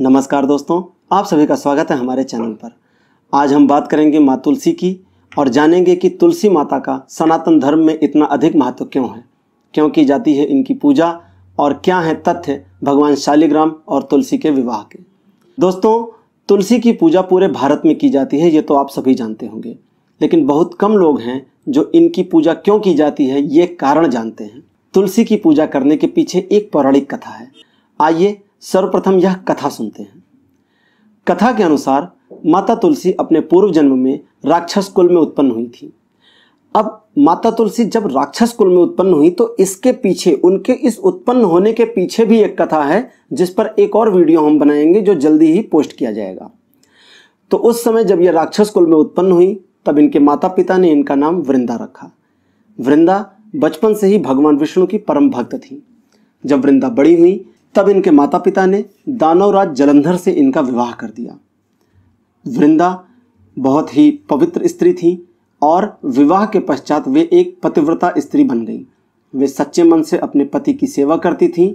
नमस्कार दोस्तों आप सभी का स्वागत है हमारे चैनल पर आज हम बात करेंगे माँ तुलसी की और जानेंगे कि तुलसी माता का सनातन धर्म में इतना अधिक महत्व क्यों है क्यों की जाती है इनकी पूजा और क्या है तथ्य भगवान शालिग्राम और तुलसी के विवाह के दोस्तों तुलसी की पूजा पूरे भारत में की जाती है ये तो आप सभी जानते होंगे लेकिन बहुत कम लोग हैं जो इनकी पूजा क्यों की जाती है ये कारण जानते हैं तुलसी की पूजा करने के पीछे एक पौराणिक कथा है आइए सर्वप्रथम यह कथा सुनते हैं कथा के अनुसार माता तुलसी अपने पूर्व जन्म में राक्षस कुल में उत्पन्न हुई थी अब माता तुलसी जब राक्षस कुल में उत्पन्न हुई तो इसके पीछे उनके इस उत्पन्न होने के पीछे भी एक कथा है जिस पर एक और वीडियो हम बनाएंगे जो जल्दी ही पोस्ट किया जाएगा तो उस समय जब यह राक्षस कुल में उत्पन्न हुई तब इनके माता पिता ने इनका नाम वृंदा रखा वृंदा बचपन से ही भगवान विष्णु की परम भक्त थी जब वृंदा बड़ी हुई तब इनके माता पिता ने दानवराज जलंधर से इनका विवाह कर दिया वृंदा बहुत ही पवित्र स्त्री थी और विवाह के पश्चात वे एक पतिव्रता स्त्री बन गई वे सच्चे मन से अपने पति की सेवा करती थी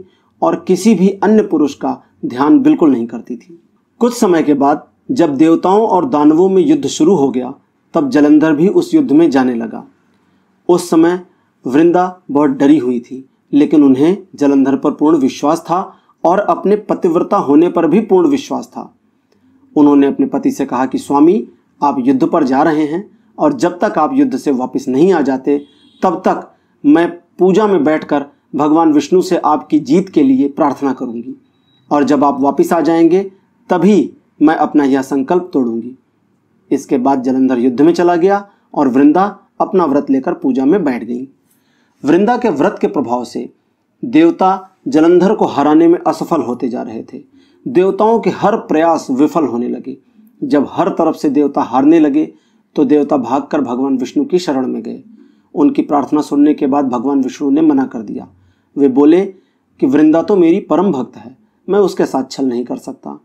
और किसी भी अन्य पुरुष का ध्यान बिल्कुल नहीं करती थी कुछ समय के बाद जब देवताओं और दानवों में युद्ध शुरू हो गया तब जलंधर भी उस युद्ध में जाने लगा उस समय वृंदा बहुत डरी हुई थी लेकिन उन्हें जलंधर पर पूर्ण विश्वास था और अपने पतिव्रता होने पर भी पूर्ण विश्वास था उन्होंने अपने पति से कहा कि स्वामी आप युद्ध पर जा रहे हैं और जब तक आप युद्ध से वापस नहीं आ जाते तब तक मैं पूजा में बैठकर भगवान विष्णु से आपकी जीत के लिए प्रार्थना करूंगी और जब आप वापस आ जाएंगे तभी मैं अपना यह संकल्प तोड़ूंगी इसके बाद जलंधर युद्ध में चला गया और वृंदा अपना व्रत लेकर पूजा में बैठ गई वृंदा के व्रत के प्रभाव से देवता जलंधर को हराने में असफल होते जा रहे थे देवताओं के हर प्रयास विफल होने लगे जब हर तरफ से देवता हारने लगे तो देवता भागकर भगवान विष्णु की शरण में गए उनकी प्रार्थना सुनने के बाद भगवान विष्णु ने मना कर दिया वे बोले कि वृंदा तो मेरी परम भक्त है मैं उसके साथ छल नहीं कर सकता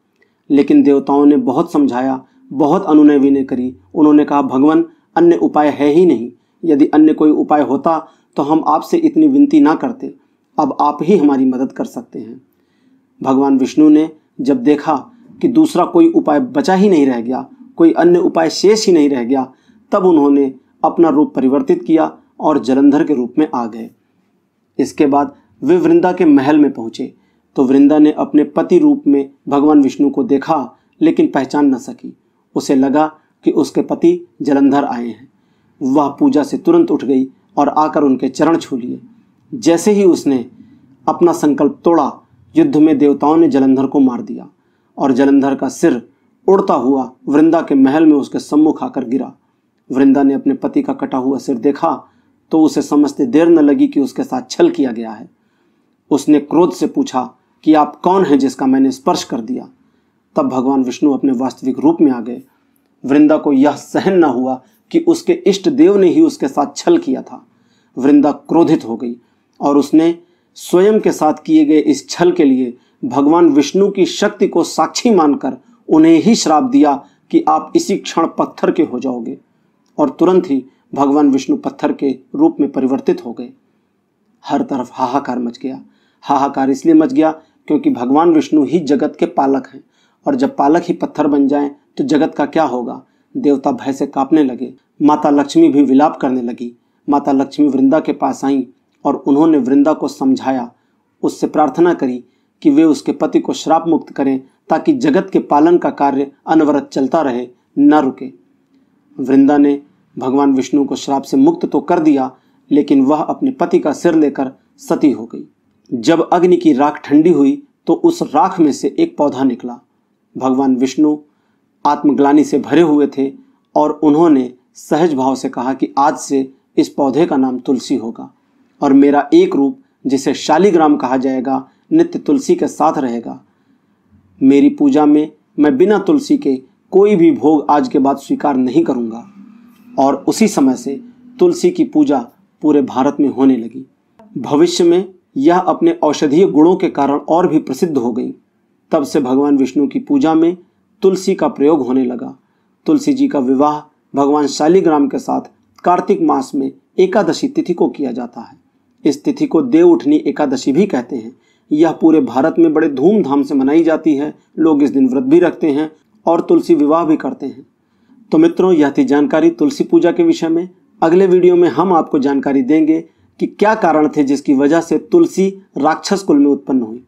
लेकिन देवताओं ने बहुत समझाया बहुत अनुनय विनय करी उन्होंने कहा भगवान अन्य उपाय है ही नहीं यदि अन्य कोई उपाय होता तो हम आपसे इतनी विनती ना करते अब आप ही हमारी मदद कर सकते हैं भगवान विष्णु ने जब देखा कि दूसरा कोई उपाय बचा ही नहीं रह गया कोई अन्य उपाय शेष ही नहीं रह गया तब उन्होंने अपना रूप परिवर्तित किया और जलंधर के रूप में आ गए इसके बाद वे वृंदा के महल में पहुंचे तो वृंदा ने अपने पति रूप में भगवान विष्णु को देखा लेकिन पहचान न सकी उसे लगा कि उसके पति जलंधर आए हैं वह पूजा से तुरंत उठ गई और आकर उनके चरण छू लिए जैसे ही उसने अपना संकल्प तोड़ा युद्ध में देवताओं ने जलंधर को मार दिया और जलंधर का सिर उड़ता हुआ वृंदा के महल में उसके सम्मुख आकर गिरा वृंदा ने अपने पति का कटा हुआ सिर देखा तो उसे समझते देर न लगी कि उसके साथ छल किया गया है उसने क्रोध से पूछा कि आप कौन हैं जिसका मैंने स्पर्श कर दिया तब भगवान विष्णु अपने वास्तविक रूप में आ गए वृंदा को यह सहन न हुआ कि उसके इष्ट देव ने ही उसके साथ छल किया था वृंदा क्रोधित हो गई और उसने स्वयं के साथ किए गए इस छल के लिए भगवान विष्णु की शक्ति को साक्षी मानकर उन्हें ही श्राप दिया कि आप इसी क्षण पत्थर के हो जाओगे और तुरंत ही भगवान विष्णु पत्थर के रूप में परिवर्तित हो गए हर तरफ हाहाकार मच गया हाहाकार इसलिए मच गया क्योंकि भगवान विष्णु ही जगत के पालक हैं और जब पालक ही पत्थर बन जाएं तो जगत का क्या होगा देवता भय से कांपने लगे माता लक्ष्मी भी विलाप करने लगी माता लक्ष्मी वृंदा के पास आईं और उन्होंने वृंदा को समझाया उससे प्रार्थना करी कि वे उसके पति को श्राप मुक्त करें ताकि जगत के पालन का कार्य अनवरत चलता रहे न रुके वृंदा ने भगवान विष्णु को श्राप से मुक्त तो कर दिया लेकिन वह अपने पति का सिर लेकर सती हो गई जब अग्नि की राख ठंडी हुई तो उस राख में से एक पौधा निकला भगवान विष्णु आत्मग्लानी से भरे हुए थे और उन्होंने सहज भाव से कहा कि आज से इस पौधे का नाम तुलसी होगा और मेरा एक रूप जिसे शालीग्राम कहा जाएगा नित्य तुलसी के साथ रहेगा मेरी पूजा में मैं बिना तुलसी के कोई भी भोग आज के बाद स्वीकार नहीं करूंगा और उसी समय से तुलसी की पूजा पूरे भारत में होने लगी भविष्य में यह अपने औषधीय गुणों के कारण और भी प्रसिद्ध हो गई तब से भगवान विष्णु की पूजा में तुलसी का प्रयोग होने लगा तुलसी जी का विवाह भगवान शालीग्राम के साथ कार्तिक मास में एकादशी तिथि को किया जाता है इस तिथि को देव उठनी एकादशी भी कहते हैं यह पूरे भारत में बड़े धूमधाम से मनाई जाती है लोग इस दिन व्रत भी रखते हैं और तुलसी विवाह भी करते हैं तो मित्रों यह थी जानकारी तुलसी पूजा के विषय में अगले वीडियो में हम आपको जानकारी देंगे कि क्या कारण थे जिसकी वजह से तुलसी राक्षस कुल में उत्पन्न हुई